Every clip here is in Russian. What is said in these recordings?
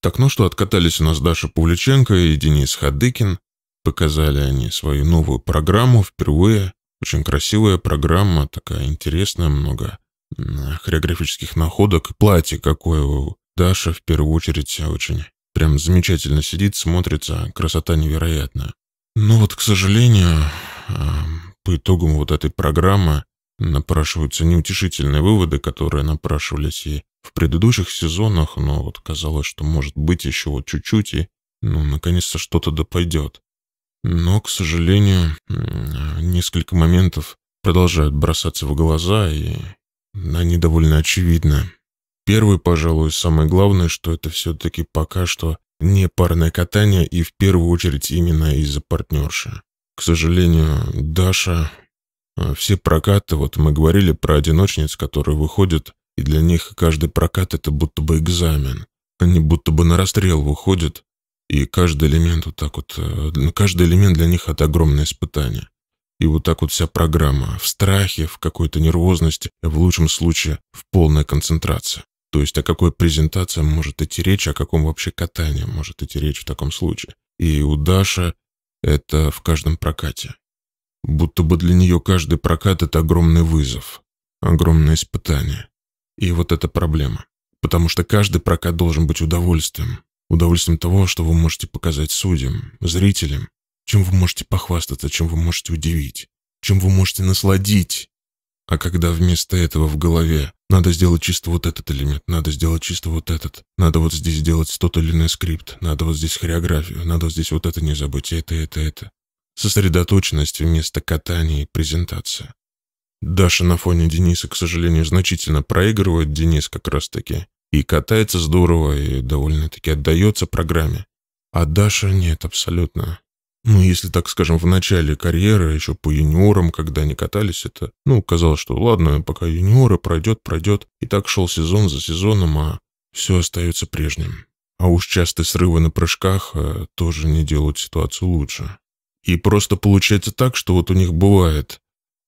Так, ну что, откатались у нас Даша Павлюченко и Денис Хадыкин. Показали они свою новую программу впервые. Очень красивая программа, такая интересная, много хореографических находок. Платье какое у Даша в первую очередь, очень прям замечательно сидит, смотрится. Красота невероятная. Но ну вот, к сожалению, а, по итогам вот этой программы Напрашиваются неутешительные выводы, которые напрашивались и в предыдущих сезонах, но вот казалось, что может быть еще вот чуть-чуть и, ну, наконец-то что-то да пойдет. Но, к сожалению, несколько моментов продолжают бросаться в глаза, и они довольно очевидны. Первый, пожалуй, самое главное, что это все-таки пока что не парное катание, и в первую очередь именно из-за партнерши. К сожалению, Даша Э, все прокаты, вот мы говорили про одиночниц, которые выходят, и для них каждый прокат — это будто бы экзамен. Они будто бы на расстрел выходят, и каждый элемент вот так вот, э, ну, каждый элемент для них — это огромное испытание. И вот так вот вся программа в страхе, в какой-то нервозности, в лучшем случае в полной концентрации. То есть о какой презентации может идти речь, о каком вообще катании может идти речь в таком случае. И у Даши это в каждом прокате будто бы для нее каждый прокат — это огромный вызов, огромное испытание. И вот это проблема. Потому что каждый прокат должен быть удовольствием. Удовольствием того, что вы можете показать судьям, зрителям, чем вы можете похвастаться, чем вы можете удивить, чем вы можете насладить. А когда вместо этого в голове надо сделать чисто вот этот элемент, надо сделать чисто вот этот, надо вот здесь сделать тот или иной скрипт, надо вот здесь хореографию, надо вот здесь вот это не забыть, это, это, это сосредоточенность вместо катания и презентации. Даша на фоне Дениса, к сожалению, значительно проигрывает Денис как раз-таки. И катается здорово, и довольно-таки отдается программе. А Даша нет, абсолютно. Ну, если так скажем, в начале карьеры, еще по юниорам, когда они катались, это, ну, казалось, что ладно, пока юниоры пройдет, пройдет. И так шел сезон за сезоном, а все остается прежним. А уж частые срывы на прыжках э, тоже не делают ситуацию лучше. И просто получается так, что вот у них бывает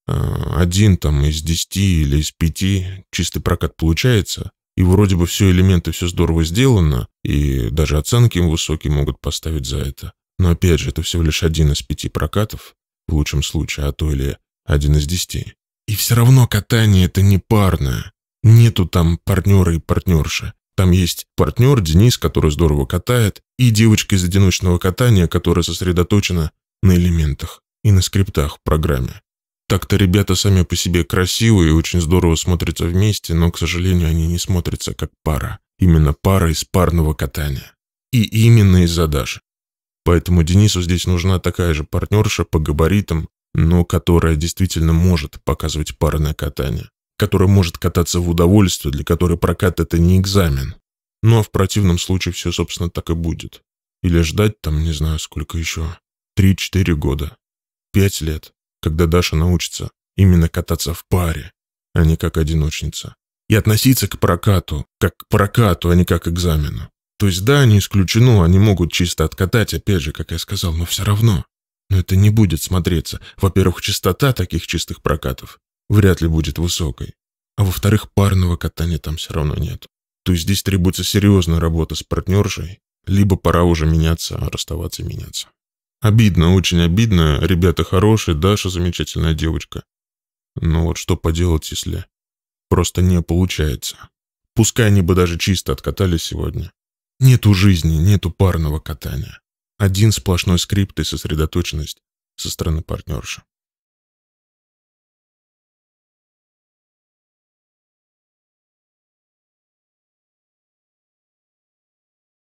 э, один там из десяти или из пяти чистый прокат получается, и вроде бы все элементы, все здорово сделано, и даже оценки им высокие могут поставить за это. Но опять же, это всего лишь один из пяти прокатов, в лучшем случае, а то или один из десяти. И все равно катание это не парное. Нету там партнера и партнерши. Там есть партнер Денис, который здорово катает, и девочка из одиночного катания, которая сосредоточена на элементах и на скриптах в программе. Так-то ребята сами по себе красивые и очень здорово смотрятся вместе, но, к сожалению, они не смотрятся как пара. Именно пара из парного катания. И именно из-за Поэтому Денису здесь нужна такая же партнерша по габаритам, но которая действительно может показывать парное катание. Которая может кататься в удовольствие, для которой прокат – это не экзамен. Ну а в противном случае все, собственно, так и будет. Или ждать там, не знаю, сколько еще, три-четыре года. пять лет, когда Даша научится именно кататься в паре, а не как одиночница. И относиться к прокату, как к прокату, а не как к экзамену. То есть да, не исключено, они могут чисто откатать, опять же, как я сказал, но все равно. Но это не будет смотреться. Во-первых, частота таких чистых прокатов вряд ли будет высокой. А во-вторых, парного катания там все равно нет. То есть здесь требуется серьезная работа с партнершей, либо пора уже меняться, а расставаться и меняться. Обидно, очень обидно. Ребята хорошие, Даша замечательная девочка. Но вот что поделать, если просто не получается. Пускай они бы даже чисто откатали сегодня. Нету жизни, нету парного катания. Один сплошной скрипт и сосредоточенность со стороны партнерши.